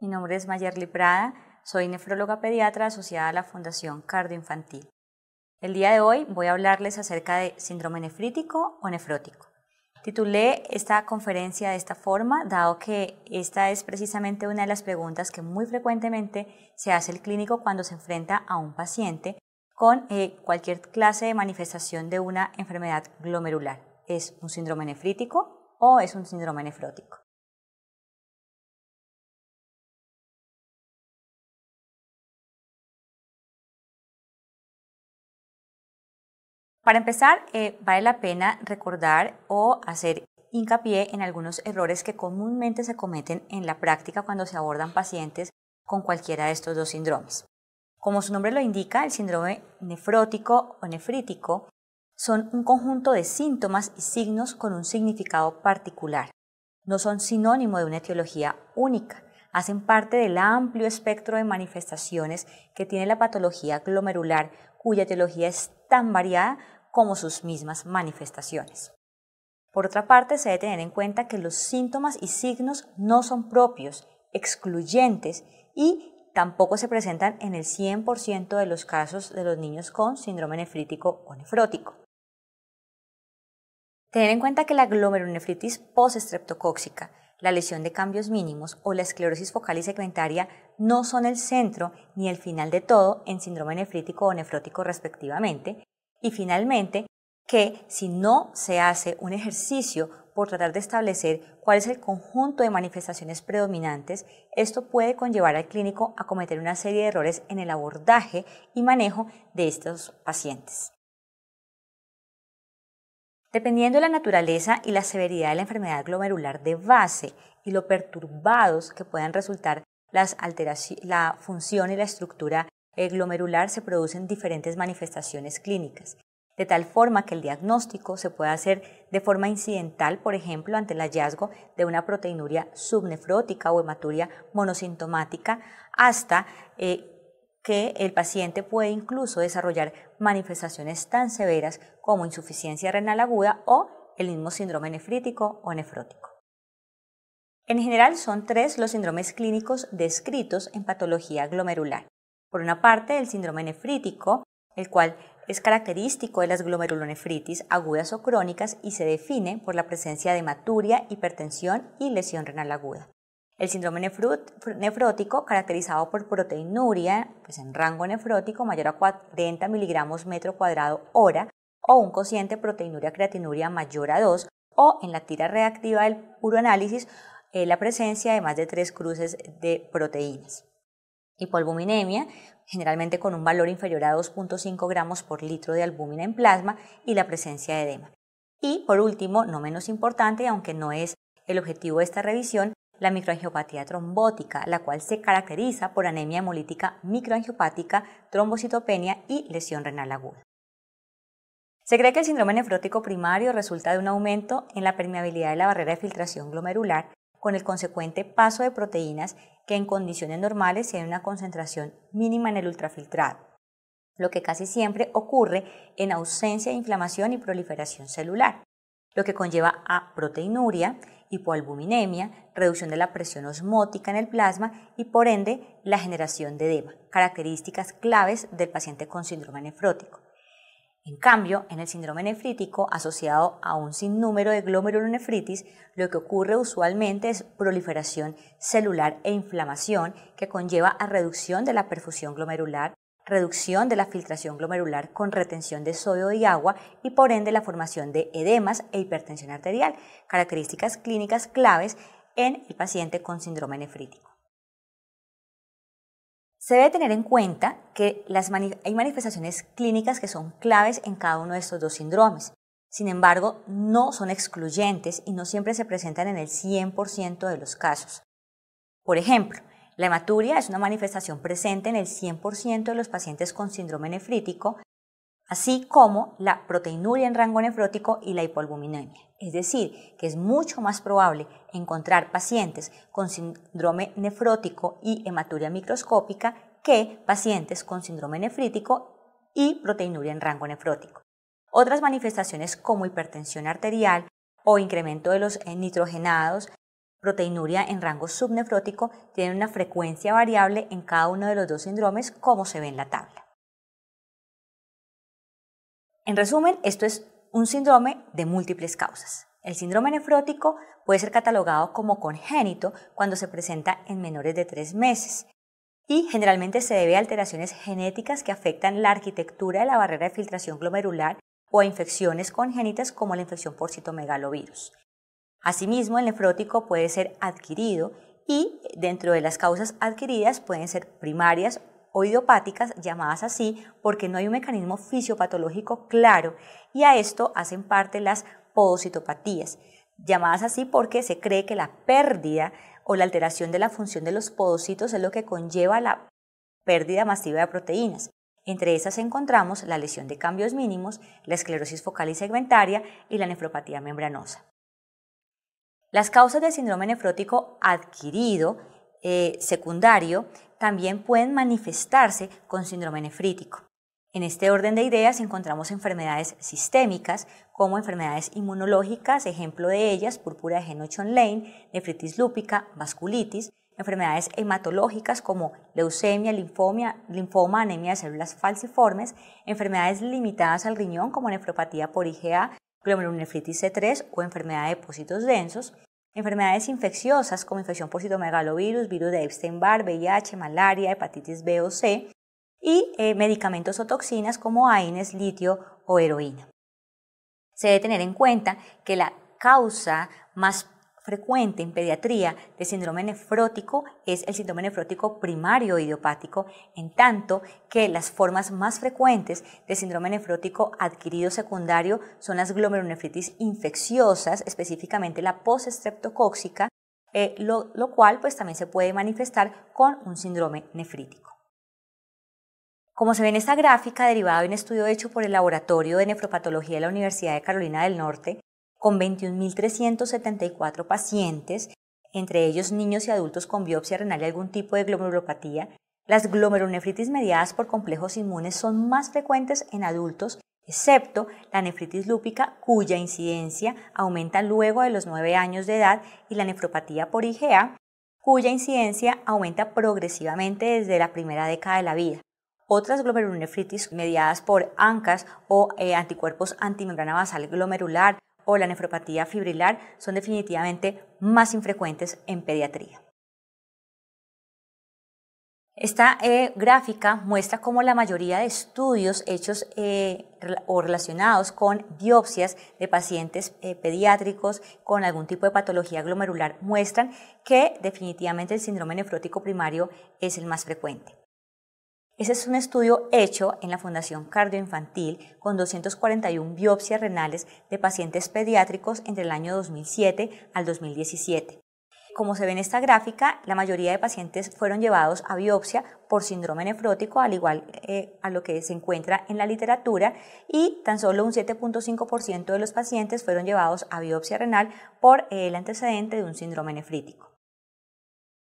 Mi nombre es Mayerly Prada, soy nefróloga pediatra asociada a la Fundación Cardioinfantil. El día de hoy voy a hablarles acerca de síndrome nefrítico o nefrótico. Titulé esta conferencia de esta forma, dado que esta es precisamente una de las preguntas que muy frecuentemente se hace el clínico cuando se enfrenta a un paciente con eh, cualquier clase de manifestación de una enfermedad glomerular. ¿Es un síndrome nefrítico o es un síndrome nefrótico? Para empezar, eh, vale la pena recordar o hacer hincapié en algunos errores que comúnmente se cometen en la práctica cuando se abordan pacientes con cualquiera de estos dos síndromes. Como su nombre lo indica, el síndrome nefrótico o nefrítico son un conjunto de síntomas y signos con un significado particular. No son sinónimo de una etiología única, hacen parte del amplio espectro de manifestaciones que tiene la patología glomerular, cuya etiología es tan variada como sus mismas manifestaciones. Por otra parte, se debe tener en cuenta que los síntomas y signos no son propios, excluyentes y tampoco se presentan en el 100% de los casos de los niños con síndrome nefrítico o nefrótico. Tener en cuenta que la glomerulonefritis postestreptocóxica, la lesión de cambios mínimos o la esclerosis focal y segmentaria no son el centro ni el final de todo en síndrome nefrítico o nefrótico respectivamente, y finalmente, que si no se hace un ejercicio por tratar de establecer cuál es el conjunto de manifestaciones predominantes, esto puede conllevar al clínico a cometer una serie de errores en el abordaje y manejo de estos pacientes. Dependiendo de la naturaleza y la severidad de la enfermedad glomerular de base y lo perturbados que puedan resultar las la función y la estructura eh, glomerular se producen diferentes manifestaciones clínicas, de tal forma que el diagnóstico se puede hacer de forma incidental, por ejemplo, ante el hallazgo de una proteinuria subnefrótica o hematuria monosintomática, hasta eh, que el paciente puede incluso desarrollar manifestaciones tan severas como insuficiencia renal aguda o el mismo síndrome nefrítico o nefrótico. En general son tres los síndromes clínicos descritos en patología glomerular. Por una parte, el síndrome nefrítico, el cual es característico de las glomerulonefritis agudas o crónicas y se define por la presencia de hematuria, hipertensión y lesión renal aguda. El síndrome nefrótico, caracterizado por proteinuria, pues en rango nefrótico mayor a 40 miligramos metro cuadrado hora, o un cociente proteinuria-creatinuria mayor a 2, o en la tira reactiva del puro eh, la presencia de más de tres cruces de proteínas y generalmente con un valor inferior a 2.5 gramos por litro de albúmina en plasma y la presencia de edema. Y por último, no menos importante, aunque no es el objetivo de esta revisión, la microangiopatía trombótica, la cual se caracteriza por anemia hemolítica microangiopática, trombocitopenia y lesión renal aguda. Se cree que el síndrome nefrótico primario resulta de un aumento en la permeabilidad de la barrera de filtración glomerular con el consecuente paso de proteínas que en condiciones normales tiene una concentración mínima en el ultrafiltrado, lo que casi siempre ocurre en ausencia de inflamación y proliferación celular, lo que conlleva a proteinuria, hipoalbuminemia, reducción de la presión osmótica en el plasma y por ende la generación de edema, características claves del paciente con síndrome nefrótico. En cambio, en el síndrome nefrítico, asociado a un sinnúmero de glomerulonefritis, lo que ocurre usualmente es proliferación celular e inflamación que conlleva a reducción de la perfusión glomerular, reducción de la filtración glomerular con retención de sodio y agua y por ende la formación de edemas e hipertensión arterial, características clínicas claves en el paciente con síndrome nefrítico. Se debe tener en cuenta que hay manifestaciones clínicas que son claves en cada uno de estos dos síndromes. Sin embargo, no son excluyentes y no siempre se presentan en el 100% de los casos. Por ejemplo, la hematuria es una manifestación presente en el 100% de los pacientes con síndrome nefrítico así como la proteinuria en rango nefrótico y la hipoalbuminemia. Es decir, que es mucho más probable encontrar pacientes con síndrome nefrótico y hematuria microscópica que pacientes con síndrome nefrítico y proteinuria en rango nefrótico. Otras manifestaciones como hipertensión arterial o incremento de los nitrogenados, proteinuria en rango subnefrótico, tienen una frecuencia variable en cada uno de los dos síndromes como se ve en la tabla. En resumen, esto es un síndrome de múltiples causas. El síndrome nefrótico puede ser catalogado como congénito cuando se presenta en menores de tres meses y generalmente se debe a alteraciones genéticas que afectan la arquitectura de la barrera de filtración glomerular o a infecciones congénitas como la infección por citomegalovirus. Asimismo, el nefrótico puede ser adquirido y dentro de las causas adquiridas pueden ser primarias o idiopáticas llamadas así, porque no hay un mecanismo fisiopatológico claro, y a esto hacen parte las podocitopatías, llamadas así porque se cree que la pérdida o la alteración de la función de los podocitos es lo que conlleva la pérdida masiva de proteínas. Entre esas encontramos la lesión de cambios mínimos, la esclerosis focal y segmentaria y la nefropatía membranosa. Las causas del síndrome nefrótico adquirido eh, secundario también pueden manifestarse con síndrome nefrítico. En este orden de ideas encontramos enfermedades sistémicas como enfermedades inmunológicas, ejemplo de ellas, púrpura de henoch lane nefritis lúpica, vasculitis, enfermedades hematológicas como leucemia, linfoma, anemia de células falciformes, enfermedades limitadas al riñón como nefropatía por IgA, glomerulonefritis C3 o enfermedad de depósitos densos, Enfermedades infecciosas como infección por citomegalovirus, virus de Epstein-Barr, VIH, malaria, hepatitis B o C y eh, medicamentos o toxinas como AINES, litio o heroína. Se debe tener en cuenta que la causa más frecuente en pediatría de síndrome nefrótico es el síndrome nefrótico primario idiopático, en tanto que las formas más frecuentes de síndrome nefrótico adquirido secundario son las glomerulonefritis infecciosas, específicamente la postestreptocóxica, eh, lo, cual pues, también se puede manifestar con un síndrome nefrítico. Como se ve en esta gráfica, derivada de un estudio hecho por el Laboratorio de Nefropatología de la Universidad de Carolina del Norte, con 21.374 pacientes, entre ellos niños y adultos con biopsia renal y algún tipo de glomerulopatía, las glomerulonefritis mediadas por complejos inmunes son más frecuentes en adultos, excepto la nefritis lúpica, cuya incidencia aumenta luego de los 9 años de edad, y la nefropatía por igea, cuya incidencia aumenta progresivamente desde la primera década de la vida. Otras glomerulonefritis mediadas por ANCAS o eh, anticuerpos antimembrana basal glomerular o la nefropatía fibrilar son definitivamente más infrecuentes en pediatría. Esta eh, gráfica muestra cómo la mayoría de estudios hechos eh, o relacionados con biopsias de pacientes eh, pediátricos con algún tipo de patología glomerular muestran que definitivamente el síndrome nefrótico primario es el más frecuente. Ese es un estudio hecho en la Fundación Cardioinfantil con 241 biopsias renales de pacientes pediátricos entre el año 2007 al 2017. Como se ve en esta gráfica, la mayoría de pacientes fueron llevados a biopsia por síndrome nefrótico, al igual eh, a lo que se encuentra en la literatura, y tan solo un 7.5% de los pacientes fueron llevados a biopsia renal por eh, el antecedente de un síndrome nefrítico.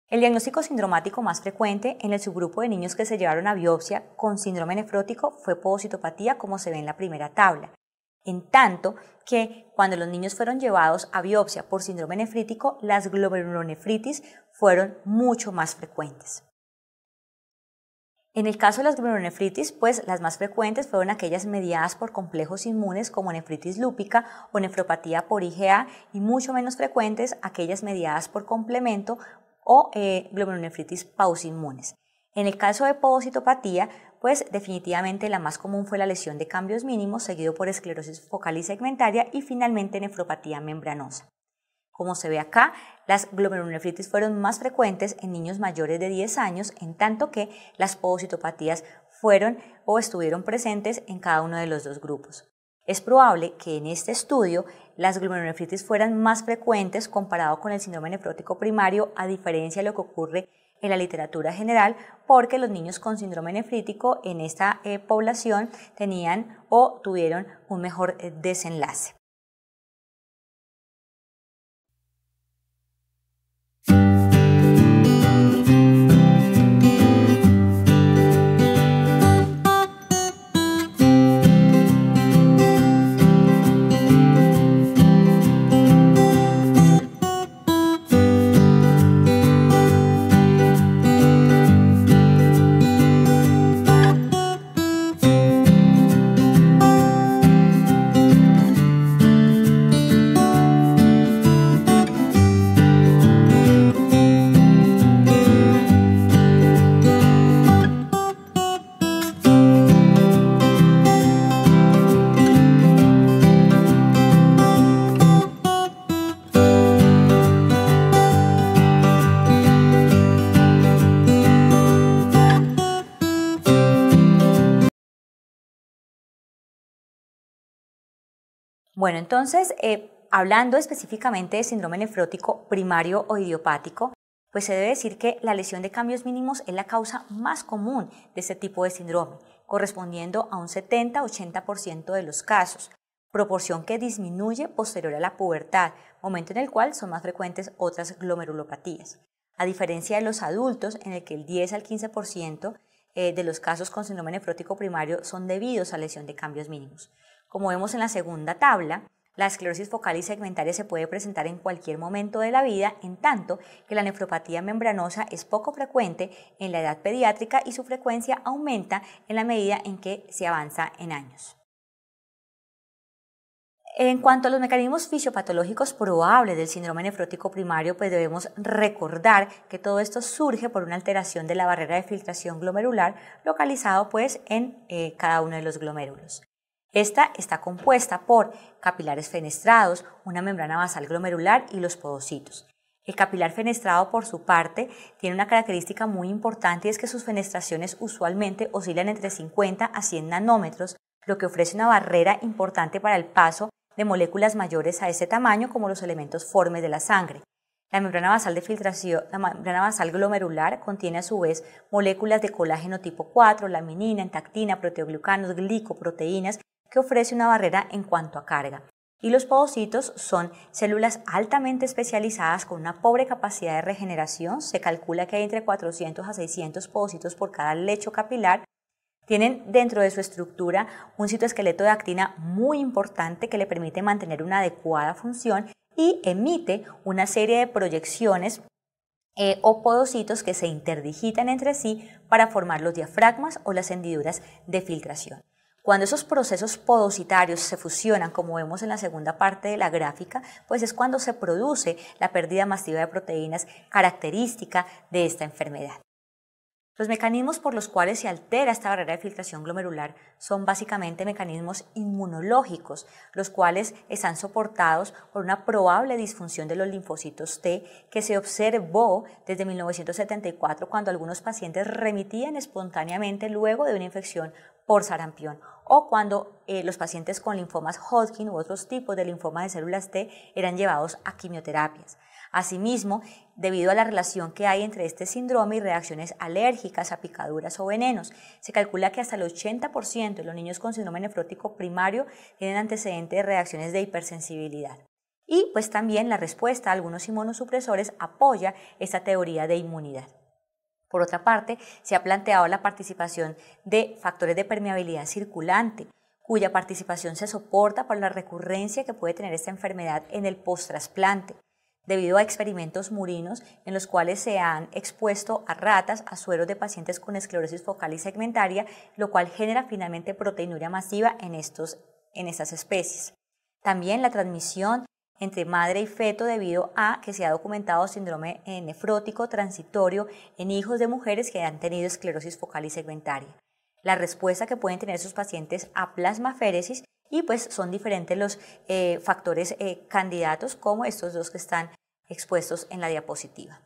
El diagnóstico sindromático más frecuente en el subgrupo de niños que se llevaron a biopsia con síndrome nefrótico fue positopatía, como se ve en la primera tabla. En tanto que cuando los niños fueron llevados a biopsia por síndrome nefrítico, las glomerulonefritis fueron mucho más frecuentes. En el caso de las glomerulonefritis, pues las más frecuentes fueron aquellas mediadas por complejos inmunes como nefritis lúpica o nefropatía por IgA y mucho menos frecuentes aquellas mediadas por complemento o eh, glomerulonefritis pausinmunes. En el caso de podocitopatía, pues definitivamente la más común fue la lesión de cambios mínimos, seguido por esclerosis focal y segmentaria y finalmente nefropatía membranosa. Como se ve acá, las glomerulonefritis fueron más frecuentes en niños mayores de 10 años, en tanto que las podocitopatías fueron o estuvieron presentes en cada uno de los dos grupos. Es probable que en este estudio las glomerulonefritis fueran más frecuentes comparado con el síndrome nefrótico primario, a diferencia de lo que ocurre en la literatura general, porque los niños con síndrome nefrítico en esta eh, población tenían o tuvieron un mejor eh, desenlace. Bueno, entonces, eh, hablando específicamente de síndrome nefrótico primario o idiopático, pues se debe decir que la lesión de cambios mínimos es la causa más común de este tipo de síndrome, correspondiendo a un 70-80% de los casos, proporción que disminuye posterior a la pubertad, momento en el cual son más frecuentes otras glomerulopatías. A diferencia de los adultos, en el que el 10 al 15% eh, de los casos con síndrome nefrótico primario son debidos a lesión de cambios mínimos. Como vemos en la segunda tabla, la esclerosis focal y segmentaria se puede presentar en cualquier momento de la vida, en tanto que la nefropatía membranosa es poco frecuente en la edad pediátrica y su frecuencia aumenta en la medida en que se avanza en años. En cuanto a los mecanismos fisiopatológicos probables del síndrome nefrótico primario, pues debemos recordar que todo esto surge por una alteración de la barrera de filtración glomerular localizado pues en eh, cada uno de los glomérulos. Esta está compuesta por capilares fenestrados, una membrana basal glomerular y los podocitos. El capilar fenestrado, por su parte, tiene una característica muy importante y es que sus fenestraciones usualmente oscilan entre 50 a 100 nanómetros, lo que ofrece una barrera importante para el paso de moléculas mayores a ese tamaño como los elementos formes de la sangre. La membrana basal de filtración, la membrana basal glomerular contiene a su vez moléculas de colágeno tipo 4, laminina, entactina, proteoglucanos, glicoproteínas que ofrece una barrera en cuanto a carga. Y los podocitos son células altamente especializadas con una pobre capacidad de regeneración. Se calcula que hay entre 400 a 600 podocitos por cada lecho capilar. Tienen dentro de su estructura un citoesqueleto de actina muy importante que le permite mantener una adecuada función y emite una serie de proyecciones eh, o podocitos que se interdigitan entre sí para formar los diafragmas o las hendiduras de filtración. Cuando esos procesos podocitarios se fusionan, como vemos en la segunda parte de la gráfica, pues es cuando se produce la pérdida masiva de proteínas característica de esta enfermedad. Los mecanismos por los cuales se altera esta barrera de filtración glomerular son básicamente mecanismos inmunológicos, los cuales están soportados por una probable disfunción de los linfocitos T que se observó desde 1974 cuando algunos pacientes remitían espontáneamente luego de una infección por sarampión o cuando eh, los pacientes con linfomas Hodgkin u otros tipos de linfoma de células T eran llevados a quimioterapias. Asimismo, debido a la relación que hay entre este síndrome y reacciones alérgicas a picaduras o venenos, se calcula que hasta el 80% de los niños con síndrome nefrótico primario tienen antecedentes de reacciones de hipersensibilidad. Y pues también la respuesta a algunos inmunosupresores apoya esta teoría de inmunidad. Por otra parte, se ha planteado la participación de factores de permeabilidad circulante, cuya participación se soporta por la recurrencia que puede tener esta enfermedad en el post-trasplante, debido a experimentos murinos en los cuales se han expuesto a ratas a sueros de pacientes con esclerosis focal y segmentaria, lo cual genera finalmente proteinuria masiva en, estos, en estas especies. También la transmisión entre madre y feto debido a que se ha documentado síndrome eh, nefrótico transitorio en hijos de mujeres que han tenido esclerosis focal y segmentaria. La respuesta que pueden tener sus pacientes a plasmaféresis y pues son diferentes los eh, factores eh, candidatos como estos dos que están expuestos en la diapositiva.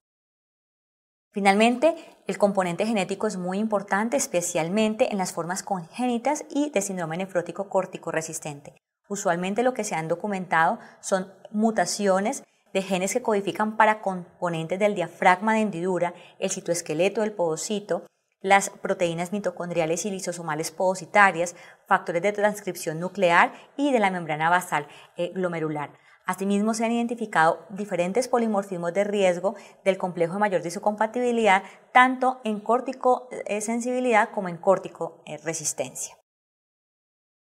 Finalmente, el componente genético es muy importante, especialmente en las formas congénitas y de síndrome nefrótico resistente. Usualmente lo que se han documentado son mutaciones de genes que codifican para componentes del diafragma de hendidura, el citoesqueleto del podocito, las proteínas mitocondriales y lisosomales podocitarias, factores de transcripción nuclear y de la membrana basal eh, glomerular. Asimismo, se han identificado diferentes polimorfismos de riesgo del complejo de mayor disocompatibilidad, tanto en córtico eh, sensibilidad como en córtico eh, resistencia.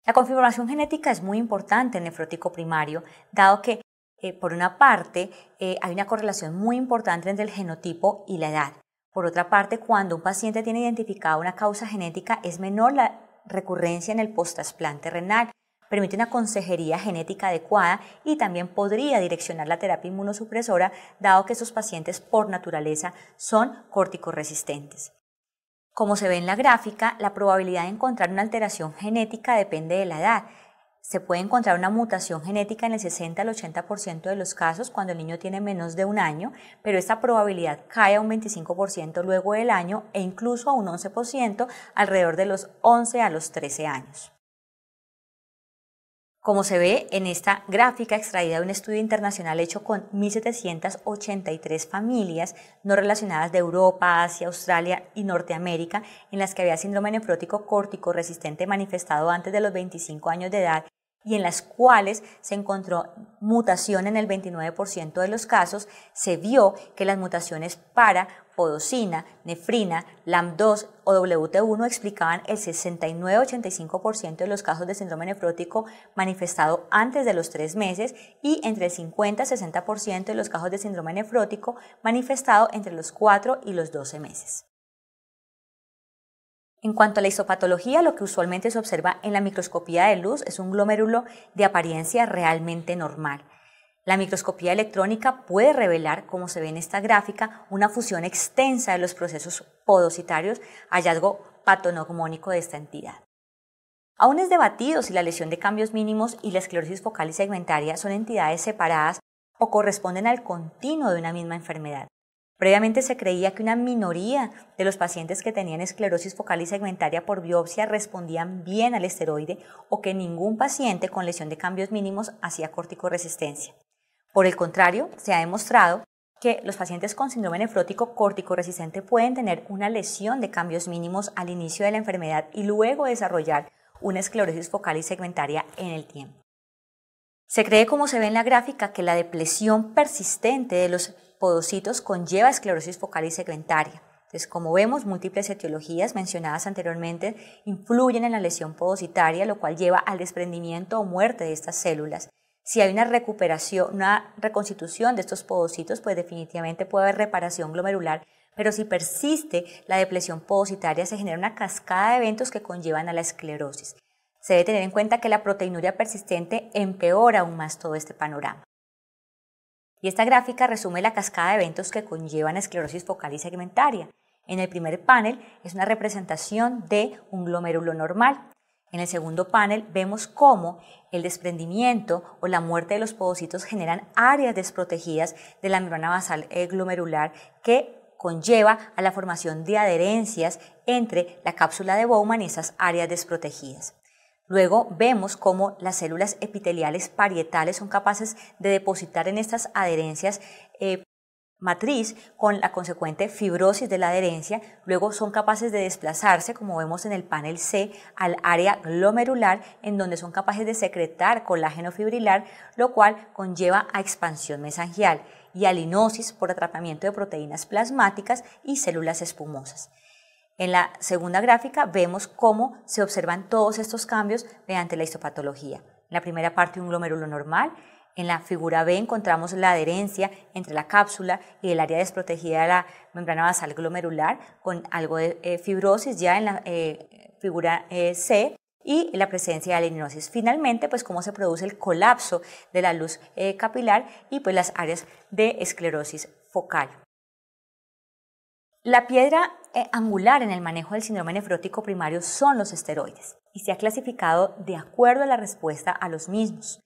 La configuración genética es muy importante en el nefrótico primario, dado que, eh, por una parte, eh, hay una correlación muy importante entre el genotipo y la edad. Por otra parte, cuando un paciente tiene identificada una causa genética, es menor la recurrencia en el trasplante renal, permite una consejería genética adecuada y también podría direccionar la terapia inmunosupresora, dado que estos pacientes por naturaleza son resistentes. Como se ve en la gráfica, la probabilidad de encontrar una alteración genética depende de la edad. Se puede encontrar una mutación genética en el 60 al 80% de los casos cuando el niño tiene menos de un año, pero esta probabilidad cae a un 25% luego del año e incluso a un 11% alrededor de los 11 a los 13 años como se ve en esta gráfica extraída de un estudio internacional hecho con 1.783 familias no relacionadas de Europa, Asia, Australia y Norteamérica, en las que había síndrome nefrótico córtico resistente manifestado antes de los 25 años de edad y en las cuales se encontró mutación en el 29% de los casos, se vio que las mutaciones para podocina, nefrina, LAM2 o WT1 explicaban el 69-85% de los casos de síndrome nefrótico manifestado antes de los tres meses y entre el 50-60% de los casos de síndrome nefrótico manifestado entre los 4 y los 12 meses. En cuanto a la histopatología, lo que usualmente se observa en la microscopía de luz es un glomérulo de apariencia realmente normal. La microscopía electrónica puede revelar, como se ve en esta gráfica, una fusión extensa de los procesos podocitarios, hallazgo patognomónico de esta entidad. Aún es debatido si la lesión de cambios mínimos y la esclerosis focal y segmentaria son entidades separadas o corresponden al continuo de una misma enfermedad. Previamente se creía que una minoría de los pacientes que tenían esclerosis focal y segmentaria por biopsia respondían bien al esteroide o que ningún paciente con lesión de cambios mínimos hacía corticoresistencia. Por el contrario, se ha demostrado que los pacientes con síndrome nefrótico córtico resistente pueden tener una lesión de cambios mínimos al inicio de la enfermedad y luego desarrollar una esclerosis focal y segmentaria en el tiempo. Se cree, como se ve en la gráfica, que la depresión persistente de los podocitos conlleva esclerosis focal y segmentaria. Entonces, como vemos, múltiples etiologías mencionadas anteriormente influyen en la lesión podocitaria, lo cual lleva al desprendimiento o muerte de estas células si hay una recuperación, una reconstitución de estos podocitos, pues definitivamente puede haber reparación glomerular, pero si persiste la depresión podocitaria, se genera una cascada de eventos que conllevan a la esclerosis. Se debe tener en cuenta que la proteinuria persistente empeora aún más todo este panorama. Y esta gráfica resume la cascada de eventos que conllevan a esclerosis focal y segmentaria. En el primer panel es una representación de un glomérulo normal. En el segundo panel vemos cómo el desprendimiento o la muerte de los podocitos generan áreas desprotegidas de la membrana basal eh, glomerular que conlleva a la formación de adherencias entre la cápsula de Bowman y esas áreas desprotegidas. Luego vemos cómo las células epiteliales parietales son capaces de depositar en estas adherencias eh, matriz con la consecuente fibrosis de la adherencia, luego son capaces de desplazarse, como vemos en el panel C, al área glomerular, en donde son capaces de secretar colágeno fibrilar, lo cual conlleva a expansión mesangial y alinosis por atrapamiento de proteínas plasmáticas y células espumosas. En la segunda gráfica vemos cómo se observan todos estos cambios mediante la histopatología. En la primera parte un glomerulo normal, en la figura B encontramos la adherencia entre la cápsula y el área desprotegida de la membrana basal glomerular con algo de eh, fibrosis ya en la eh, figura eh, C y la presencia de alineosis. Finalmente, pues cómo se produce el colapso de la luz capilar y pues las áreas de esclerosis focal. La piedra angular en el manejo del síndrome nefrótico primario son los esteroides y se ha clasificado de acuerdo a la respuesta a los mismos.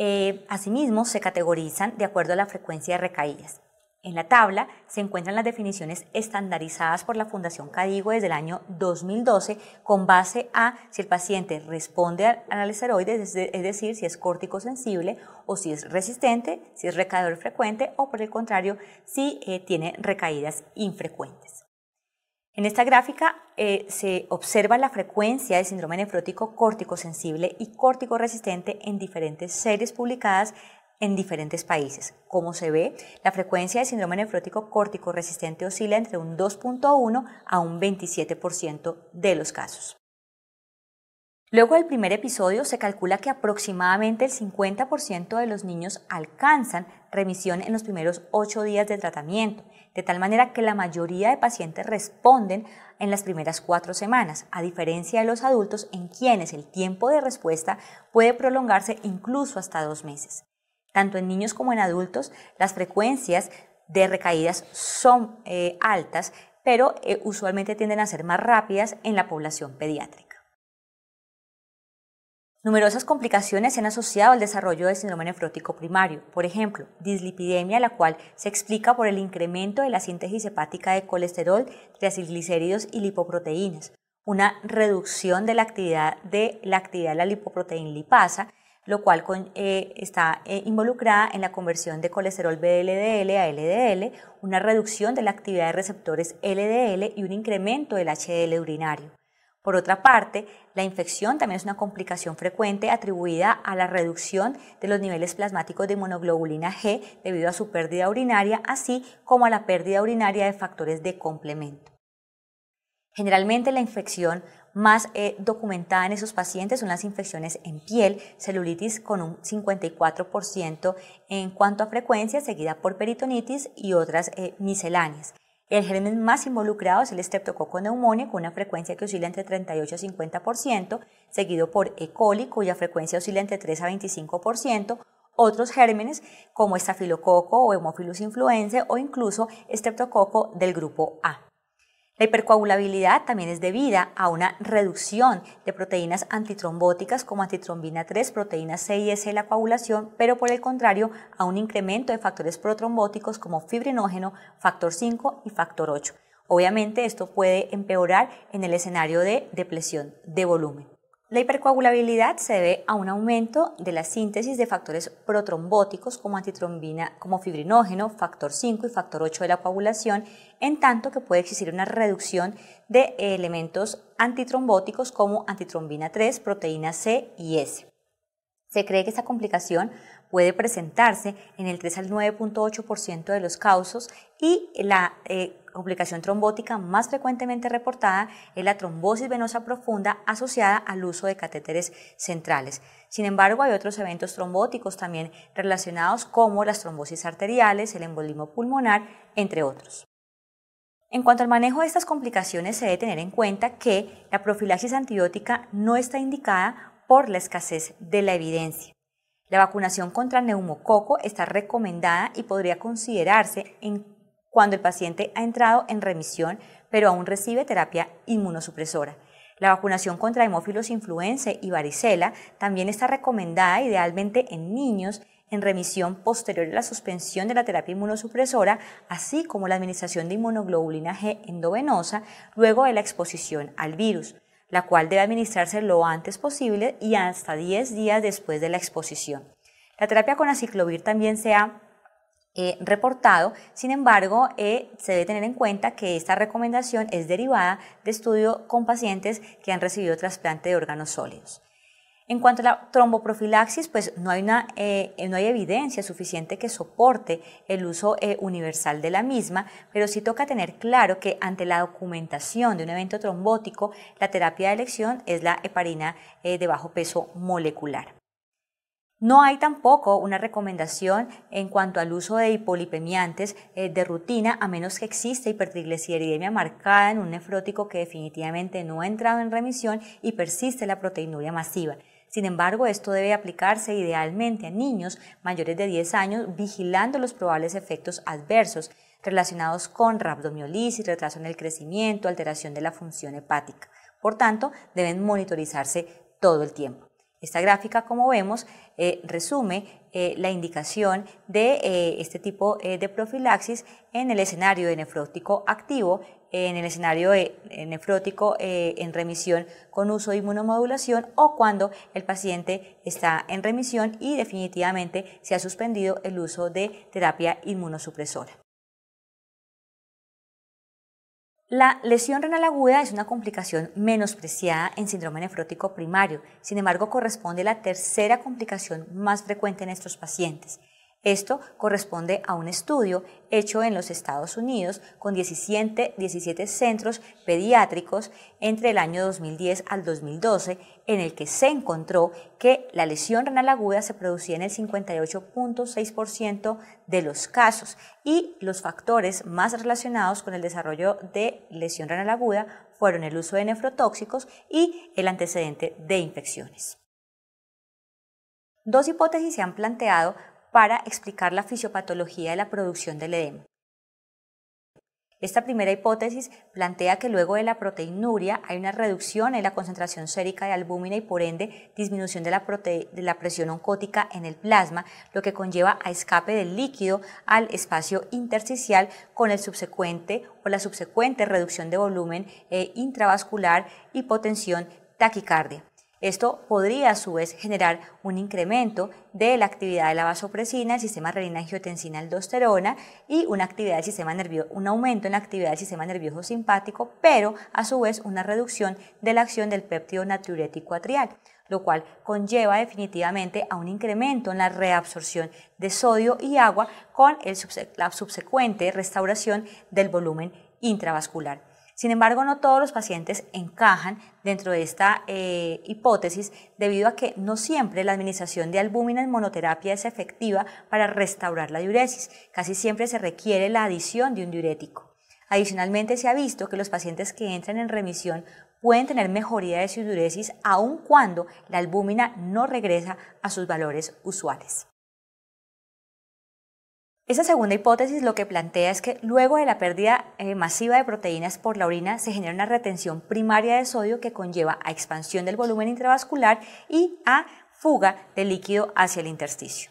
Eh, asimismo, se categorizan de acuerdo a la frecuencia de recaídas. En la tabla se encuentran las definiciones estandarizadas por la Fundación Cadigo desde el año 2012 con base a si el paciente responde al esteroide, es decir, si es córtico sensible o si es resistente, si es recaedor frecuente o por el contrario, si eh, tiene recaídas infrecuentes. En esta gráfica eh, se observa la frecuencia de síndrome nefrótico córtico sensible y córtico resistente en diferentes series publicadas en diferentes países. Como se ve, la frecuencia de síndrome nefrótico córtico resistente oscila entre un 2.1 a un 27% de los casos. Luego del primer episodio se calcula que aproximadamente el 50% de los niños alcanzan remisión en los primeros 8 días de tratamiento de tal manera que la mayoría de pacientes responden en las primeras cuatro semanas, a diferencia de los adultos en quienes el tiempo de respuesta puede prolongarse incluso hasta dos meses. Tanto en niños como en adultos, las frecuencias de recaídas son eh, altas, pero eh, usualmente tienden a ser más rápidas en la población pediátrica. Numerosas complicaciones se han asociado al desarrollo del síndrome nefrótico primario, por ejemplo, dislipidemia, la cual se explica por el incremento de la síntesis hepática de colesterol, triacilglicéridos y lipoproteínas, una reducción de la actividad de la, actividad de la lipoproteína lipasa, lo cual eh, está eh, involucrada en la conversión de colesterol BLDL a LDL, una reducción de la actividad de receptores LDL y un incremento del HDL urinario. Por otra parte, la infección también es una complicación frecuente atribuida a la reducción de los niveles plasmáticos de monoglobulina G debido a su pérdida urinaria, así como a la pérdida urinaria de factores de complemento. Generalmente la infección más eh, documentada en esos pacientes son las infecciones en piel, celulitis con un 54% en cuanto a frecuencia, seguida por peritonitis y otras eh, misceláneas. El germen más involucrado es el streptococo con una frecuencia que oscila entre 38 a 50%, seguido por E. coli cuya frecuencia oscila entre 3 a 25%, otros gérmenes como estafilococo o hemophilus influenzae o incluso streptococo del grupo A. La hipercoagulabilidad también es debida a una reducción de proteínas antitrombóticas como antitrombina 3, proteína C y S de la coagulación, pero por el contrario a un incremento de factores protrombóticos como fibrinógeno, factor 5 y factor 8. Obviamente esto puede empeorar en el escenario de depresión de volumen. La hipercoagulabilidad se debe a un aumento de la síntesis de factores protrombóticos como antitrombina, como fibrinógeno, factor 5 y factor 8 de la coagulación, en tanto que puede existir una reducción de elementos antitrombóticos como antitrombina 3, proteína C y S. Se cree que esta complicación puede presentarse en el 3 al 9.8% de los causos y la eh, complicación trombótica más frecuentemente reportada es la trombosis venosa profunda asociada al uso de catéteres centrales. Sin embargo, hay otros eventos trombóticos también relacionados como las trombosis arteriales, el embolismo pulmonar, entre otros. En cuanto al manejo de estas complicaciones, se debe tener en cuenta que la profilaxis antibiótica no está indicada por la escasez de la evidencia. La vacunación contra el neumococo está recomendada y podría considerarse en cuando el paciente ha entrado en remisión pero aún recibe terapia inmunosupresora. La vacunación contra hemófilos influenza y varicela también está recomendada idealmente en niños en remisión posterior a la suspensión de la terapia inmunosupresora, así como la administración de inmunoglobulina G endovenosa luego de la exposición al virus, la cual debe administrarse lo antes posible y hasta 10 días después de la exposición. La terapia con aciclovir también se ha eh, reportado. Sin embargo, eh, se debe tener en cuenta que esta recomendación es derivada de estudio con pacientes que han recibido trasplante de órganos sólidos. En cuanto a la tromboprofilaxis, pues no hay, eh, no hay evidencia suficiente que soporte el uso universal de la misma, pero sí toca tener claro que ante la documentación de un evento trombótico, la terapia de elección es la heparina de bajo peso molecular. No hay tampoco una recomendación en cuanto al uso de hipolipemiantes eh, de rutina, a menos que exista hipertrigliceridemia marcada en un nefrótico que definitivamente no ha entrado en remisión y persiste la proteinuria masiva. Sin embargo, esto debe aplicarse idealmente a niños mayores de 10 años, vigilando los probables efectos adversos relacionados con rhabdomiolisis, retraso en el crecimiento, alteración de la función hepática. Por tanto, deben monitorizarse todo el tiempo. Esta gráfica, como vemos, eh, resume eh, la indicación de eh, este tipo de profilaxis en el escenario de nefrótico activo, en el escenario nefrótico en remisión con uso de inmunomodulación o cuando el paciente está en remisión y definitivamente se ha suspendido el uso de terapia inmunosupresora. La lesión renal aguda es una complicación menospreciada en síndrome nefrótico primario, sin embargo corresponde a la tercera complicación más frecuente en estos pacientes. Esto corresponde a un estudio hecho en los Estados Unidos con 17, centros pediátricos entre el año 2010 al 2012, en el que se encontró que la lesión renal aguda se producía en el 58.6% de los casos y los factores más relacionados con el desarrollo de lesión renal aguda fueron el uso de nefrotóxicos y el antecedente de infecciones. Dos hipótesis se han planteado para explicar la fisiopatología de la producción del edema. Esta primera hipótesis plantea que luego de la proteinuria hay una reducción en la concentración sérica de albúmina y por ende disminución de la, presión oncótica en el plasma, lo que conlleva a escape del líquido al espacio intersticial con el subsecuente o la subsecuente reducción de volumen eh, intravascular y hipotensión, taquicardia. Esto podría a su vez generar un incremento de la actividad de la vasopresina, el sistema renina-angiotensina aldosterona y una actividad del sistema un aumento en la actividad del sistema nervioso simpático, pero a su vez una reducción de la acción del péptido natriurético atrial, lo cual conlleva definitivamente a un incremento en la reabsorción de sodio y agua con la subsecuente restauración del volumen intravascular. Sin embargo, no todos los pacientes encajan dentro de esta eh, hipótesis debido a que no siempre la administración de albúmina en monoterapia es efectiva para restaurar la diuresis. Casi siempre se requiere la adición de un diurético. Adicionalmente, se ha visto que los pacientes que entran en remisión pueden tener mejoría de su diuresis aun cuando la albúmina no regresa a sus valores usuales. Esa segunda hipótesis lo que plantea es que luego de la pérdida eh, masiva de proteínas por la orina se genera una retención primaria de sodio que conlleva a expansión del volumen intravascular y a fuga de líquido hacia el intersticio.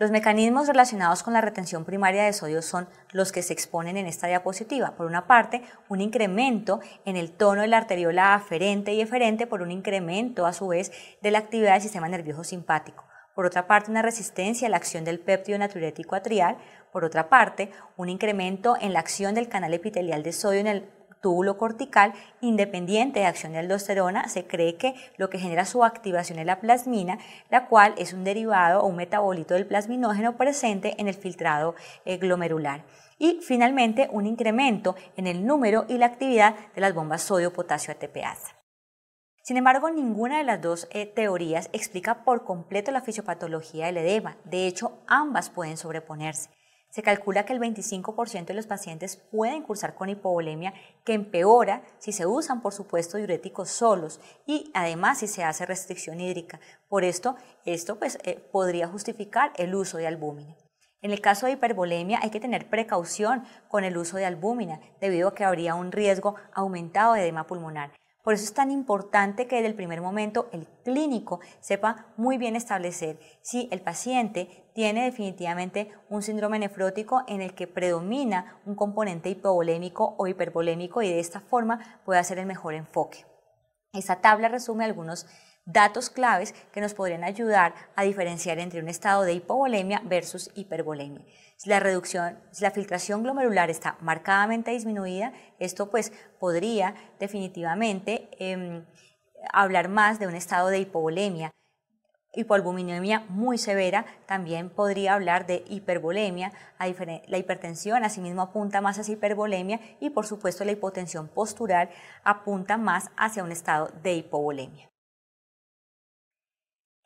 Los mecanismos relacionados con la retención primaria de sodio son los que se exponen en esta diapositiva. Por una parte, un incremento en el tono de la arteriola aferente y eferente por un incremento, a su vez, de la actividad del sistema nervioso simpático. Por otra parte, una resistencia a la acción del péptido natriurético atrial. Por otra parte, un incremento en la acción del canal epitelial de sodio en el túbulo cortical, independiente de acción de aldosterona, se cree que lo que genera su activación es la plasmina, la cual es un derivado o un metabolito del plasminógeno presente en el filtrado eh, glomerular. Y finalmente, un incremento en el número y la actividad de las bombas sodio-potasio-ATPasa. Sin embargo, ninguna de las dos eh, teorías explica por completo la fisiopatología del edema. De hecho, ambas pueden sobreponerse. Se calcula que el 25% de los pacientes pueden cursar con hipovolemia que empeora si se usan, por supuesto, diuréticos solos y además si se hace restricción hídrica. Por esto, esto pues, eh, podría justificar el uso de albúmina. En el caso de hipervolemia hay que tener precaución con el uso de albúmina debido a que habría un riesgo aumentado de edema pulmonar. Por eso es tan importante que desde el primer momento el clínico sepa muy bien establecer si el paciente tiene definitivamente un síndrome nefrótico en el que predomina un componente hipovolémico o hiperbolémico y de esta forma puede hacer el mejor enfoque. Esta tabla resume algunos datos claves que nos podrían ayudar a diferenciar entre un estado de hipovolemia versus hipervolemia. Si la reducción, si la filtración glomerular está marcadamente disminuida, esto pues podría definitivamente em, hablar más de un estado de hipovolemia hipoalbuminemia muy severa, también podría hablar de hipervolemia, la hipertensión asimismo apunta más hacia hipervolemia y por supuesto la hipotensión postural apunta más hacia un estado de hipovolemia.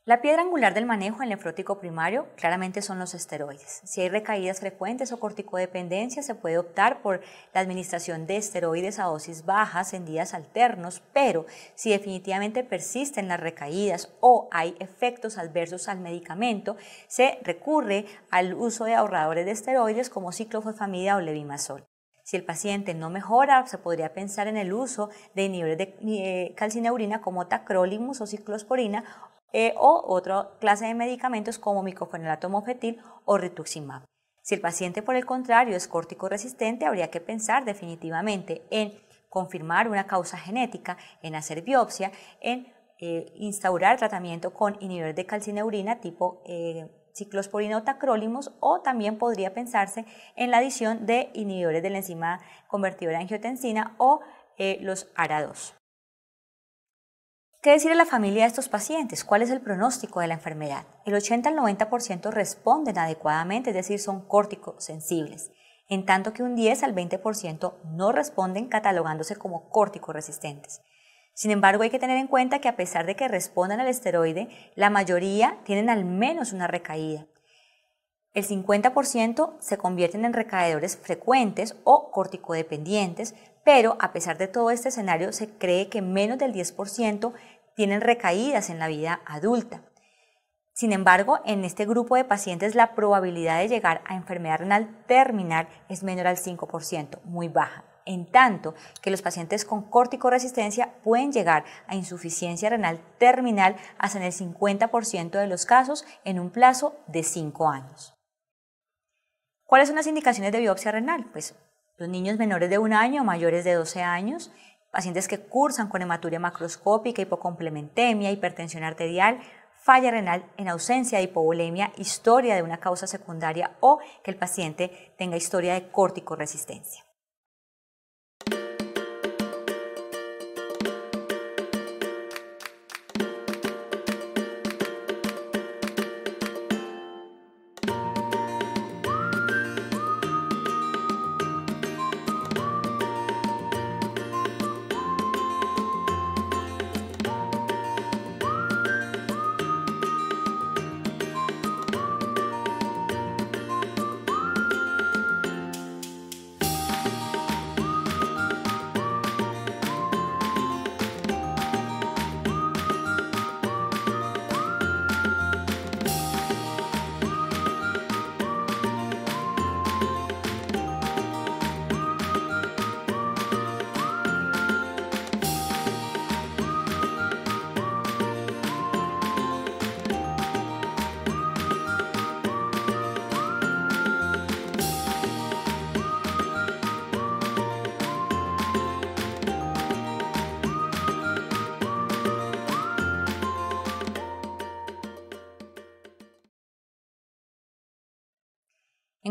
La piedra angular del manejo en nefrótico primario claramente son los esteroides. Si hay recaídas frecuentes o corticodependencia, se puede optar por la administración de esteroides a dosis bajas en días alternos, pero si definitivamente persisten las recaídas o hay efectos adversos al medicamento, se recurre al uso de ahorradores de esteroides como ciclofosfamida o levimazol. Si el paciente no mejora, se podría pensar en el uso de niveles de eh, calcineurina como tacrolimus o ciclosporina eh, o otra clase de medicamentos como micofenolato mofetil o rituximab. Si el paciente, por el contrario, es córtico resistente, habría que pensar definitivamente en confirmar una causa genética, en hacer biopsia, en eh, instaurar tratamiento con inhibidores de calcineurina tipo eh, o tacrolimus o también podría pensarse en la adición de inhibidores de la enzima convertidora de angiotensina o eh, los ARADOS. ¿Qué decir a la familia de estos pacientes? ¿Cuál es el pronóstico de la enfermedad? El 80 al 90% responden adecuadamente, es decir, son sensibles, en tanto que un 10 al 20% no responden catalogándose como resistentes. Sin embargo, hay que tener en cuenta que a pesar de que respondan al esteroide, la mayoría tienen al menos una recaída. El 50% se convierten en recaedores frecuentes o corticodependientes, pero a pesar de todo este escenario se cree que menos del 10% tienen recaídas en la vida adulta. Sin embargo, en este grupo de pacientes la probabilidad de llegar a enfermedad renal terminal es menor al 5%, muy baja. En tanto que los pacientes con corticoresistencia pueden llegar a insuficiencia renal terminal hasta en el 50% de los casos en un plazo de 5 años. ¿Cuáles son las indicaciones de biopsia renal? Pues los niños menores de 1 año o mayores de 12 años, pacientes que cursan con hematuria macroscópica, hipocomplementemia, hipertensión arterial, falla renal en ausencia de hipovolemia, historia de una causa secundaria o que el paciente tenga historia de corticoresistencia.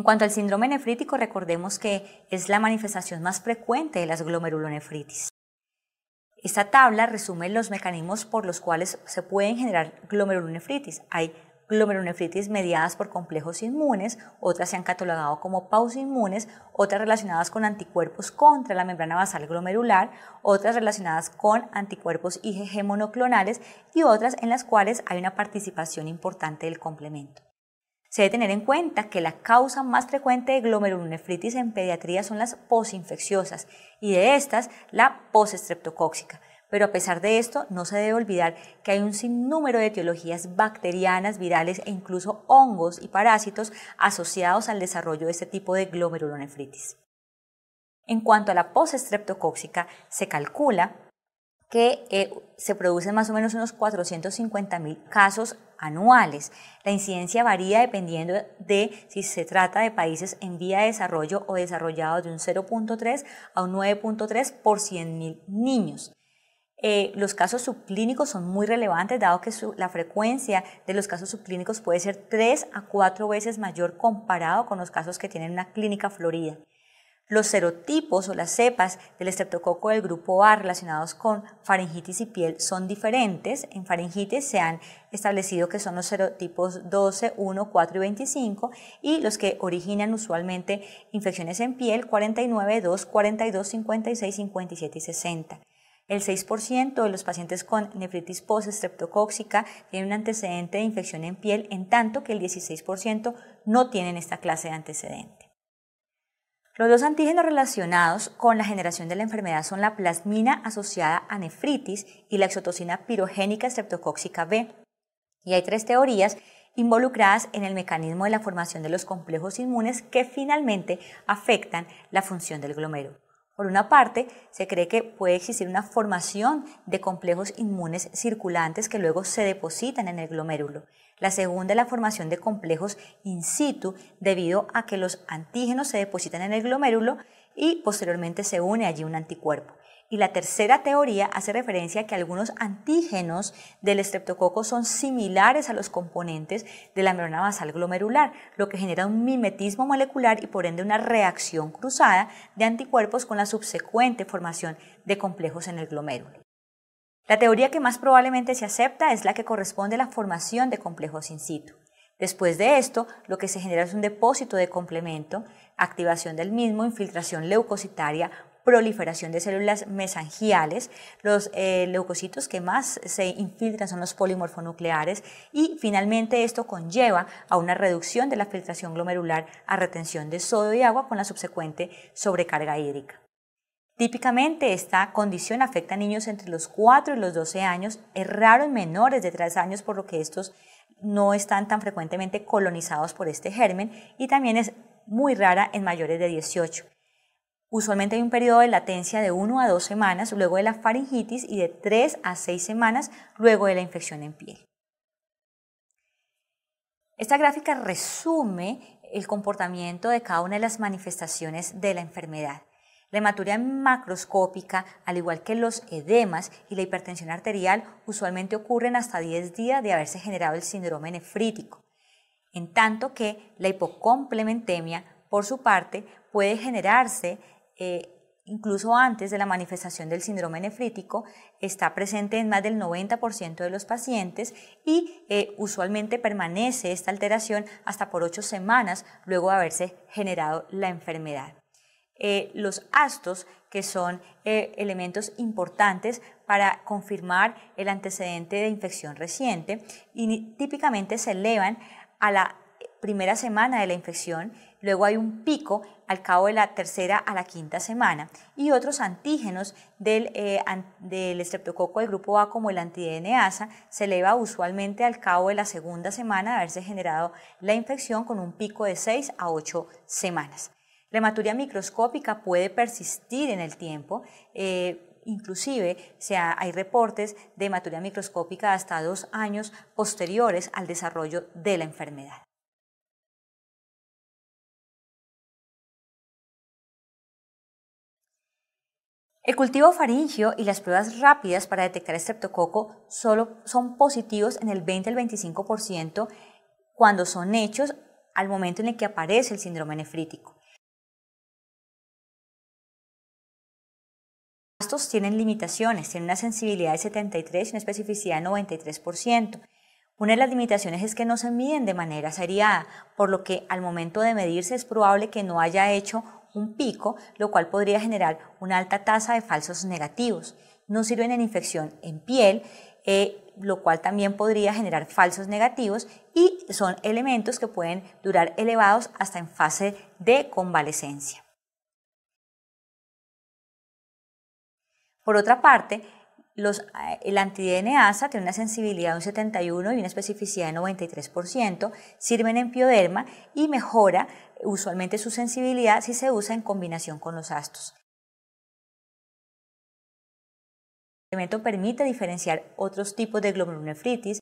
cuanto al síndrome nefrítico, recordemos que es la manifestación más frecuente de las glomerulonefritis. Esta tabla resume los mecanismos por los cuales se pueden generar glomerulonefritis. Hay glomerulonefritis mediadas por complejos inmunes, otras se han catalogado como pausinmunes, otras relacionadas con anticuerpos contra la membrana basal glomerular, otras relacionadas con anticuerpos IgG monoclonales y otras en las cuales hay una participación importante del complemento. Se debe tener en cuenta que la causa más frecuente de glomerulonefritis en pediatría son las posinfecciosas y de estas la posestreptocóxica. Pero a pesar de esto, no se debe olvidar que hay un sinnúmero de etiologías bacterianas, virales e incluso hongos y parásitos asociados al desarrollo de este tipo de glomerulonefritis. En cuanto a la posestreptocóxica, se calcula que eh, se producen más o menos unos 450.000 casos anuales. La incidencia varía dependiendo de si se trata de países en vía de desarrollo o desarrollados de un 0.3 a un 9.3 por 100.000 niños. Eh, los casos subclínicos son muy relevantes dado que la frecuencia de los casos subclínicos puede ser 3 a 4 veces mayor comparado con los casos que tienen una clínica florida. Los serotipos o las cepas del estreptococo del grupo A relacionados con faringitis y piel son diferentes. En faringitis se han establecido que son los serotipos 12, 1, 4 y 25 y los que originan usualmente infecciones en piel 49, 2, 42, 56, 57 y 60. El 6% de los pacientes con nefritis post-estreptocóxica tienen un antecedente de infección en piel, en tanto que el 16% no tienen esta clase de antecedente. Los dos antígenos relacionados con la generación de la enfermedad son la plasmina asociada a nefritis y la exotocina pirogénica estreptocóxica B. Y hay tres teorías involucradas en el mecanismo de la formación de los complejos inmunes que finalmente afectan la función del glomérulo. Por una parte, se cree que puede existir una formación de complejos inmunes circulantes que luego se depositan en el glomérulo. La segunda es la formación de complejos in situ debido a que los antígenos se depositan en el glomérulo y posteriormente se une allí un anticuerpo. Y la tercera teoría hace referencia a que algunos antígenos del estreptococo son similares a los componentes de la membrana basal glomerular, lo que genera un mimetismo molecular y por ende una reacción cruzada de anticuerpos con la subsecuente formación de complejos en el glomérulo. La teoría que más probablemente se acepta es la que corresponde a la formación de complejos in situ. Después de esto, lo que se genera es un depósito de complemento, activación del mismo, infiltración leucocitaria, proliferación de células mesangiales, los eh, leucocitos que más se infiltran son los polimorfonucleares y finalmente esto conlleva a una reducción de la filtración glomerular a retención de sodio y agua con la subsecuente sobrecarga hídrica. Típicamente esta condición afecta a niños entre los 4 y los 12 años, es raro en menores de 3 años por lo que estos no están tan frecuentemente colonizados por este germen y también es muy rara en mayores de 18. Usualmente hay un periodo de latencia de 1 a 2 semanas luego de la faringitis y de 3 a 6 semanas luego de la infección en piel. Esta gráfica resume el comportamiento de cada una de las manifestaciones de la enfermedad. La hematuria macroscópica, al igual que los edemas y la hipertensión arterial, usualmente ocurren hasta 10 días de haberse generado el síndrome nefrítico, en tanto que la hipocomplementemia, por su parte, puede generarse eh, incluso antes de la manifestación del síndrome nefrítico, está presente en más del 90% de los pacientes y eh, usualmente permanece esta alteración hasta por 8 semanas luego de haberse generado la enfermedad. Eh, los astos, que son eh, elementos importantes para confirmar el antecedente de infección reciente y típicamente se elevan a la primera semana de la infección, luego hay un pico al cabo de la tercera a la quinta semana y otros antígenos del, eh, del estreptococo del grupo A como el antidNasa se eleva usualmente al cabo de la segunda semana de haberse generado la infección con un pico de 6 a 8 semanas. La hematuria microscópica puede persistir en el tiempo, eh, inclusive hay reportes de hematuria microscópica hasta dos años posteriores al desarrollo de la enfermedad. El cultivo faringio y las pruebas rápidas para detectar estreptococo solo son positivos en el 20 al 25% cuando son hechos al momento en el que aparece el síndrome nefrítico. tienen limitaciones, tienen una sensibilidad de 73 y una especificidad de 93%. Una de las limitaciones es que no se miden de manera seriada, por lo que al momento de medirse es probable que no haya hecho un pico, lo cual podría generar una alta tasa de falsos negativos. No sirven en infección en piel, eh, lo cual también podría generar falsos negativos y son elementos que pueden durar elevados hasta en fase de convalecencia. Por otra parte, eh, el anti tiene una sensibilidad de un 71 y una especificidad de 93%, sirven en pioderma y mejora usualmente su sensibilidad si se usa en combinación con los astos. El elemento permite diferenciar otros tipos de glomerulonefritis,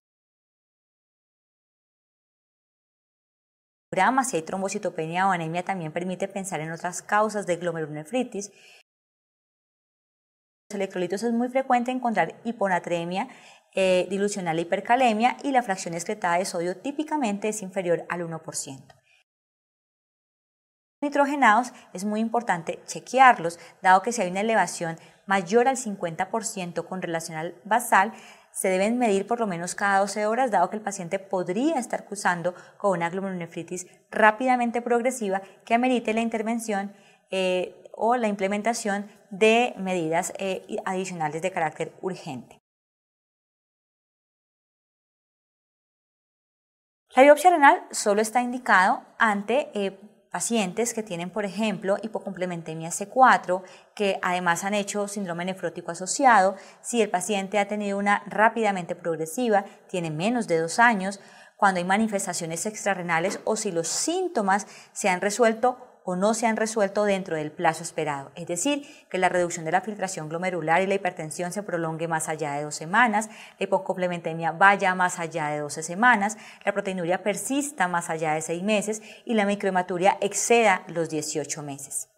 si hay trombocitopenia o anemia también permite pensar en otras causas de glomerulonefritis, los electrolitos es muy frecuente encontrar hiponatremia eh, dilucional e hipercalemia y la fracción excretada de sodio típicamente es inferior al 1%. Nitrogenados es muy importante chequearlos, dado que si hay una elevación mayor al 50% con relación al basal, se deben medir por lo menos cada 12 horas, dado que el paciente podría estar cruzando con una glomerulonefritis rápidamente progresiva que amerite la intervención eh, o la implementación de medidas eh, adicionales de carácter urgente. La biopsia renal solo está indicado ante eh, pacientes que tienen, por ejemplo, hipocomplementemia C4, que además han hecho síndrome nefrótico asociado, si el paciente ha tenido una rápidamente progresiva, tiene menos de dos años, cuando hay manifestaciones extrarrenales o si los síntomas se han resuelto o no se han resuelto dentro del plazo esperado, es decir, que la reducción de la filtración glomerular y la hipertensión se prolongue más allá de dos semanas, la hipocoplementemia vaya más allá de 12 semanas, la proteinuria persista más allá de seis meses y la microhematuria exceda los 18 meses.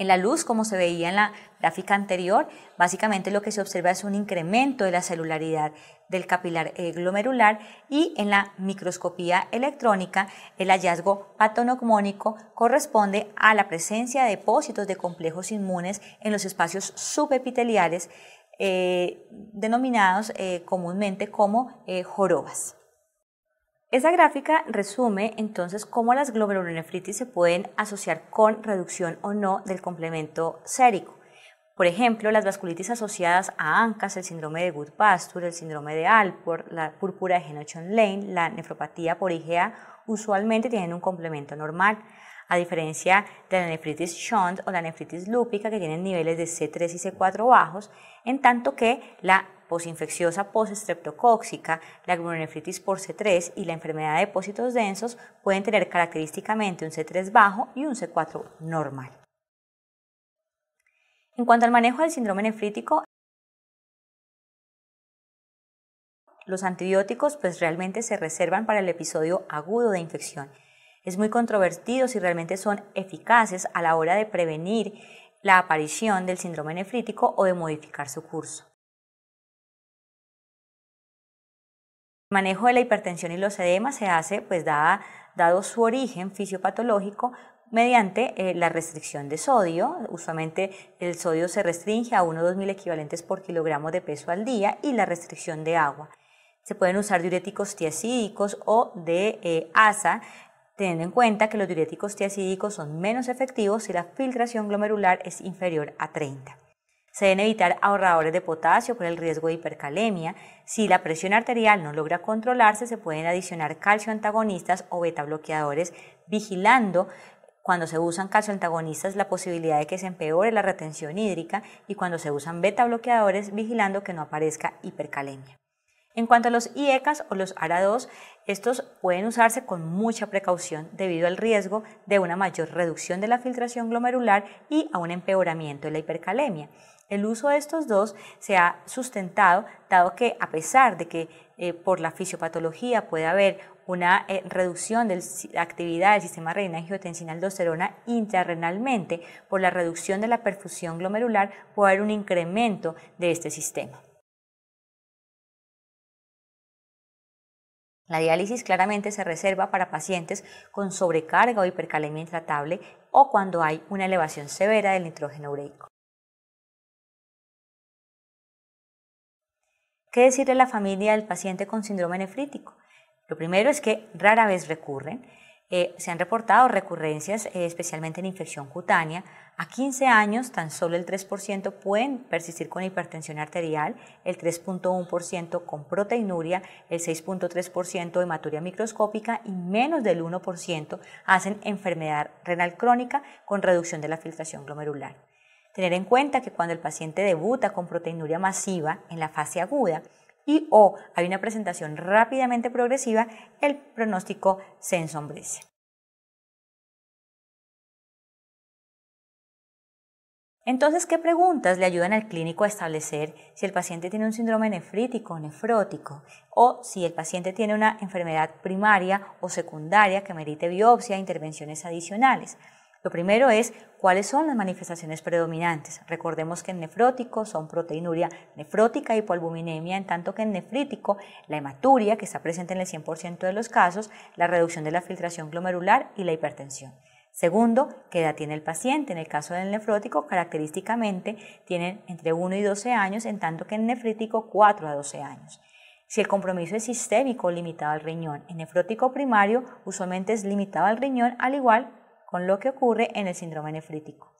En la luz, como se veía en la gráfica anterior, básicamente lo que se observa es un incremento de la celularidad del capilar eh, glomerular y en la microscopía electrónica el hallazgo patonogmónico corresponde a la presencia de depósitos de complejos inmunes en los espacios subepiteliales eh, denominados eh, comúnmente como jorobas. Esa gráfica resume entonces cómo las glomerulonefritis se pueden asociar con reducción o no del complemento sérico. Por ejemplo, las vasculitis asociadas a ANCAS, el síndrome de Goodpasture, pasture el síndrome de Alport, la púrpura de Genochon-Lane, la nefropatía por IgA, usualmente tienen un complemento normal, a diferencia de la nefritis Shunt o la nefritis lúpica que tienen niveles de C3 y C4 bajos, en tanto que la posinfecciosa estreptocóxica la glomerulonefritis por C3 y la enfermedad de depósitos densos pueden tener característicamente un C3 bajo y un C4 normal. En cuanto al manejo del síndrome nefrítico, los antibióticos pues realmente se reservan para el episodio agudo de infección. Es muy controvertido si realmente son eficaces a la hora de prevenir la aparición del síndrome nefrítico o de modificar su curso. El manejo de la hipertensión y los edemas se hace, pues dado su origen fisiopatológico, mediante eh, la restricción de sodio. Usualmente el sodio se restringe a 1 o 2 mil equivalentes por kilogramo de peso al día y la restricción de agua. Se pueden usar diuréticos tiacídicos o de eh, ASA, teniendo en cuenta que los diuréticos tiacídicos son menos efectivos si la filtración glomerular es inferior a 30. Se deben evitar ahorradores de potasio por el riesgo de hipercalemia. Si la presión arterial no logra controlarse, se pueden adicionar calcio antagonistas o beta bloqueadores, vigilando cuando se usan calcio antagonistas la posibilidad de que se empeore la retención hídrica y cuando se usan beta bloqueadores vigilando que no aparezca hipercalemia. En cuanto a los IECAS o los ARA2, estos pueden usarse con mucha precaución debido al riesgo de una mayor reducción de la filtración glomerular y a un empeoramiento de la hipercalemia. El uso de estos dos se ha sustentado, dado que a pesar de que eh, por la fisiopatología puede haber una eh, reducción de la actividad del sistema renal angiotensina aldosterona intrarrenalmente, por la reducción de la perfusión glomerular puede haber un incremento de este sistema. La diálisis claramente se reserva para pacientes con sobrecarga o hipercalemia intratable o cuando hay una elevación severa del nitrógeno ureico. ¿Qué decirle a la familia del paciente con síndrome nefrítico? Lo primero es que rara vez recurren. Eh, se han reportado recurrencias, eh, especialmente en infección cutánea. A 15 años, tan solo el 3% pueden persistir con hipertensión arterial, el 3.1% con proteinuria, el 6.3% hematuria microscópica y menos del 1% hacen enfermedad renal crónica con reducción de la filtración glomerular. Tener en cuenta que cuando el paciente debuta con proteinuria masiva en la fase aguda y o hay una presentación rápidamente progresiva, el pronóstico se ensombrece. Entonces, ¿qué preguntas le ayudan al clínico a establecer si el paciente tiene un síndrome nefrítico o nefrótico o si el paciente tiene una enfermedad primaria o secundaria que merite biopsia e intervenciones adicionales? Lo primero es cuáles son las manifestaciones predominantes. Recordemos que en nefrótico son proteinuria nefrótica, y hipoalbuminemia, en tanto que en nefrítico la hematuria, que está presente en el 100% de los casos, la reducción de la filtración glomerular y la hipertensión. Segundo, ¿qué edad tiene el paciente? En el caso del nefrótico, característicamente tienen entre 1 y 12 años, en tanto que en nefrítico 4 a 12 años. Si el compromiso es sistémico limitado al riñón, en nefrótico primario usualmente es limitado al riñón, al igual con lo que ocurre en el síndrome nefrítico.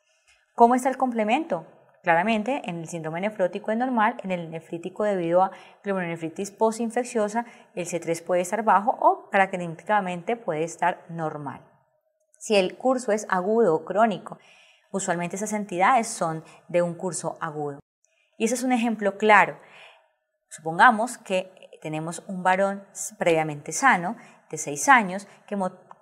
¿Cómo está el complemento? Claramente, en el síndrome nefrótico es normal, en el nefrítico debido a glomerulonefritis postinfecciosa, el C3 puede estar bajo o característicamente puede estar normal. Si el curso es agudo o crónico, usualmente esas entidades son de un curso agudo. Y ese es un ejemplo claro. Supongamos que tenemos un varón previamente sano de 6 años que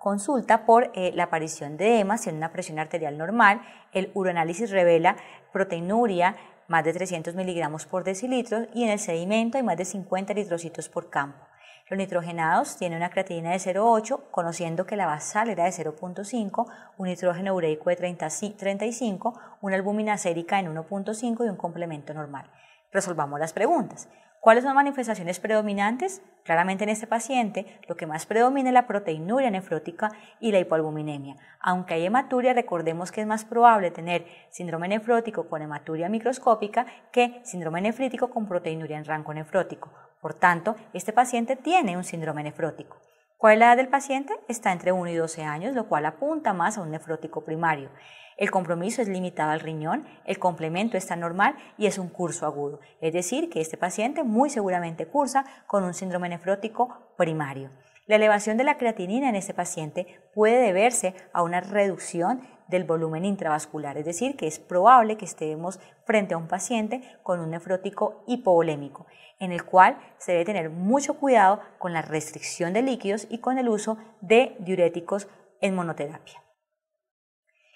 consulta por eh, la aparición de edemas en una presión arterial normal. El uroanálisis revela proteinuria, más de 300 miligramos por decilitro, y en el sedimento hay más de 50 litrocitos por campo. Los nitrogenados tienen una creatinina de 0,8, conociendo que la basal era de 0,5, un nitrógeno ureico de 35, una albúmina sérica en 1,5 y un complemento normal. Resolvamos las preguntas. ¿Cuáles son manifestaciones predominantes? Claramente en este paciente lo que más predomina es la proteinuria nefrótica y la hipoalbuminemia. Aunque hay hematuria, recordemos que es más probable tener síndrome nefrótico con hematuria microscópica que síndrome nefrítico con proteinuria en rango nefrótico. Por tanto, este paciente tiene un síndrome nefrótico. ¿Cuál es la edad del paciente? Está entre 1 y 12 años, lo cual apunta más a un nefrótico primario. El compromiso es limitado al riñón, el complemento está normal y es un curso agudo, es decir, que este paciente muy seguramente cursa con un síndrome nefrótico primario. La elevación de la creatinina en este paciente puede deberse a una reducción del volumen intravascular, es decir, que es probable que estemos frente a un paciente con un nefrótico hipovolémico, en el cual se debe tener mucho cuidado con la restricción de líquidos y con el uso de diuréticos en monoterapia.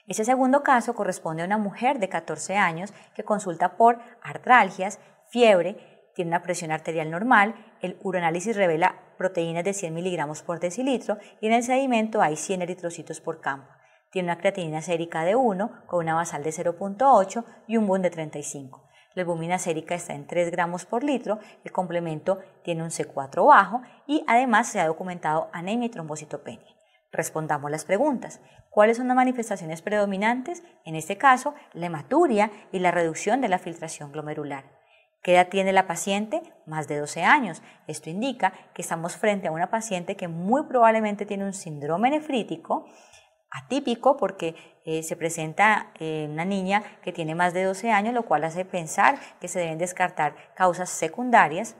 Este segundo caso corresponde a una mujer de 14 años que consulta por artralgias, fiebre, tiene una presión arterial normal, el uroanálisis revela proteínas de 100 miligramos por decilitro y en el sedimento hay 100 eritrocitos por campo. Tiene una creatinina sérica de 1, con una basal de 0.8 y un boom de 35. La albumina sérica está en 3 gramos por litro, el complemento tiene un C4 bajo y además se ha documentado anemia y trombocitopenia. Respondamos las preguntas. ¿Cuáles son las manifestaciones predominantes? En este caso, la hematuria y la reducción de la filtración glomerular. ¿Qué edad tiene la paciente? Más de 12 años. Esto indica que estamos frente a una paciente que muy probablemente tiene un síndrome nefrítico, atípico porque eh, se presenta eh, una niña que tiene más de 12 años, lo cual hace pensar que se deben descartar causas secundarias.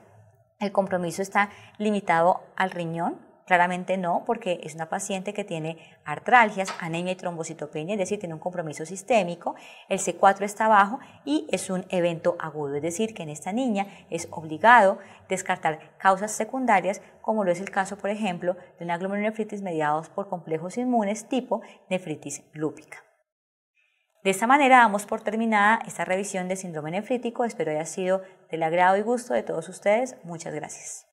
El compromiso está limitado al riñón, Claramente no, porque es una paciente que tiene artralgias, anemia y trombocitopenia, es decir, tiene un compromiso sistémico, el C4 está bajo y es un evento agudo, es decir, que en esta niña es obligado descartar causas secundarias, como lo es el caso, por ejemplo, de una glomerulonefritis mediados por complejos inmunes tipo nefritis lúpica. De esta manera damos por terminada esta revisión del síndrome nefrítico. Espero haya sido del agrado y gusto de todos ustedes. Muchas gracias.